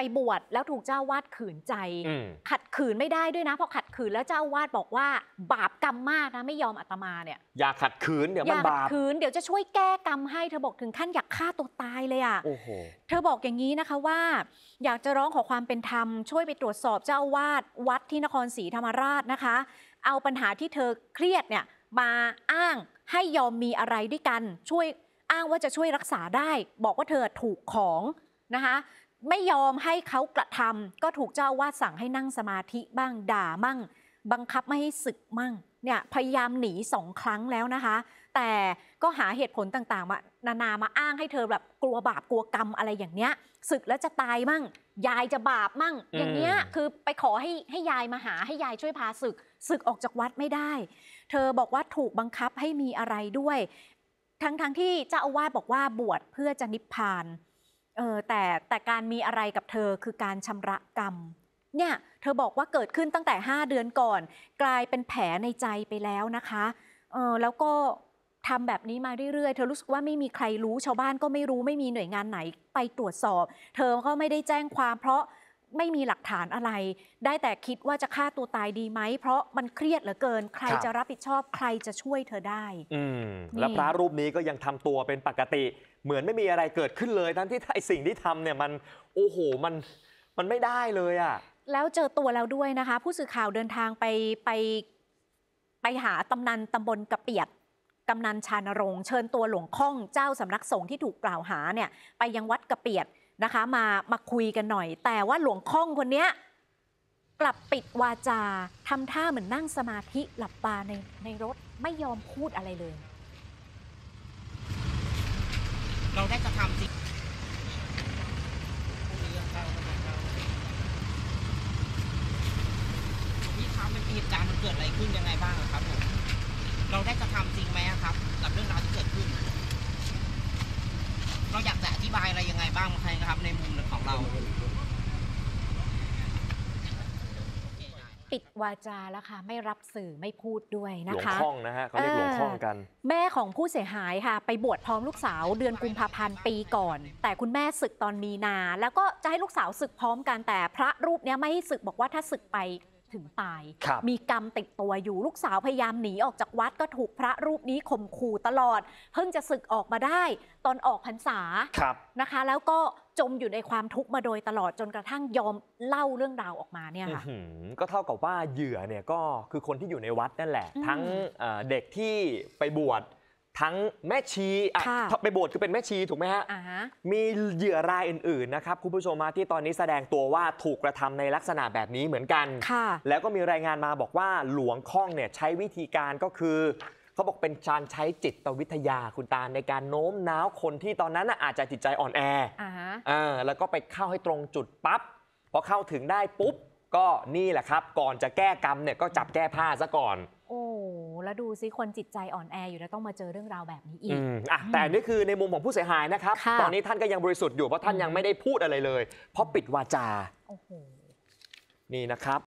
ไปบวชแล้วถูกเจ้าวาดขืนใจ ขัดขืนไม่ได้ด้วยนะพอขัดขืนแล้วเจ้าวาดบอกว่า บาปกรรมมากนะไม่ยอมอัตมาเนี่ยอย่าขัดขืนเดี๋ยวมันบาปขืนเดี๋ยวจะช่วยแก้กรรมให้เธอบอกถึงขั้นอยากฆ่าตัวตายเลยอ่ะเธอบอกอย่างนี้นะคะว่าอยากจะร้องขอความเป็นธรรมช่วยไปตรวจสอบเจ้าวาดวัดที่นครศรีธรรมราชนะคะ เอาปัญหาที่เธอเครียดเนี่ยมาอ้างให้ยอมมีอะไรด้วยกัน ช่วยอ้างว่าจะช่วยรักษาได้ บอกว่าเธอถูกของนะคะไม่ยอมให้เขากระทำก็ถูกเจ้าวาดสั่งให้นั่งสมาธิบ้างด่ามั่ง บังคับไม่ให้ศึกมั่งเนี่ยพยายามหนีสองครั้งแล้วนะคะ แต่ก็หาเหตุผลต่างๆมานานามาอ้างให้เธอแบบกลัวบาปกลัวกรรมอะไรอย่างเนี้ยศึกแล้วจะตายมั่ง ยายจะบาปมั่ง อย่างเนี้ยคือไปขอให้ให้ยายมาหาให้ยายช่วยพาศึกศึกออกจากวัดไม่ได้ เธอบอกว่าถูกบังคับให้มีอะไรด้วย ทั้งๆทที่เจ้าอาวาสบอกว่าบวชเพื่อจะนิพพานเออแต่แต่การมีอะไรกับเธอคือการชำระกรรมเนี่ยเธอบอกว่าเกิดขึ้นตั้งแต่ 5 เดือนก่อน กลายเป็นแผลในใจไปแล้วนะคะเออแล้วก็ทำแบบนี้มาเรื่อยๆเธอรู้สึกว่าไม่มีใครรู้ชาวบ้านก็ไม่รู้ไม่มีหน่วยงานไหนไปตรวจสอบ เธอก็ไม่ได้แจ้งความเพราะไม่มีหลักฐานอะไรได้แต่คิดว่าจะฆ่าตัวตายดีไหม เพราะมันเครียดเหลือเกิน ใครจะรับผิดชอบใครจะช่วยเธอได้ อืมแล้วพระรูปนี้ก็ยังทำตัวเป็นปกติ เหมือนไม่มีอะไรเกิดขึ้นเลย ทั้งที่ไอสิ่งที่ทำเนี่ยมันโอ้โหมันมันไม่ได้เลยอะ่ะแล้วเจอตัวแล้วด้วยนะคะ ผู้สื่อข่าวเดินทางไปไปไปหาตำนันตำบลกระเปียดกำนันชานรงเชิญตัวหลวงข้องเจ้าสำนักสงฆ์ที่ถูกกล่าวหาเนี่ย ไปยังวัดกระเปียดนะคะมามาคุยกันหน่อย แต่ว่าหลวงข้องคนเนี้ยกลับปิดวาจาทำท่าเหมือนนั่งสมาธิหลับตาในในรถไม่ยอมพูดอะไรเลย เราได้กระทำจริงมี่ครับป็นเหตุการณ์มันเกิดอะไรขึ้นยังไงบ้างครับผมปิดวาจาแล้วค่ะ ไม่รับสื่อไม่พูดด้วยนะคะหล้องนะฮะเขาเรียกหลงข้องกัน แม่ของผู้เสียหายค่ะ ไปบวชพร้อมลูกสาวเดือนกุมภาพันธ์ปีก่อน แต่คุณแม่ศึกตอนมีนา แล้วก็จะให้ลูกสาวศึกพร้อมกันแต่พระรูปนี้ไม่ให้ศึกบอกว่าถ้าศึกไปถึงตายมีกรรมติดตัวอยู่ลูกสาวพยายามหนีออกจากวัดก็ถูกพระรูปนี้ข่มขู่ตลอด เพิ่งจะศึกออกมาได้ตอนออกพรรษานะคะ แล้วก็จมอยู่ในความทุกข์มาโดยตลอดจนกระทั่งยอมเล่าเรื่องราวออกมาเนี่ยค่ะก็เท่ากับว่าเหยื่อเนี่ยก็คือคนที่อยู่ในวัดนั่นแหละ ทั้งเด็กที่ไปบวชทั้งแม่ชีอะไปโบสถ์คือเป็นแม่ชี ถูกไหมฮะ มีเหยื่อรายอื่นๆนะครับ คุณผู้ชมมาที่ตอนนี้แสดงตัวว่าถูกกระทำในลักษณะแบบนี้เหมือนกันค่ะ แล้วก็มีรายงานมาบอกว่าหลวงข้องเนี่ยใช้วิธีการก็คือ เขาบอกเป็นการใช้จิตวิทยาคุณตา ในการโน้มน้าวคนที่ตอนนั้นอาจจะจิตใจอ่อนแออ่าแล้วก็ไปเข้าให้ตรงจุดปั๊บพอเข้าถึงได้ปุ๊บก็นี่แหละครับ ก่อนจะแก้กรรมเนี่ยก็จับแก้ผ้าซะก่อนโแล้วดูซิคนจิตใจอ่อนแออยู่แล้วต้องมาเจอเรื่องราวแบบนี้อีกอ่ะแต่นี่คือในมุมของผู้เสียหายนะครับ ตอนนี้ท่านก็ยังบริสุทธิ์อยู่เพราะท่านยังไม่ได้พูดอะไรเลย เพราะปิดวาจา โอ้โห นี่นะครับ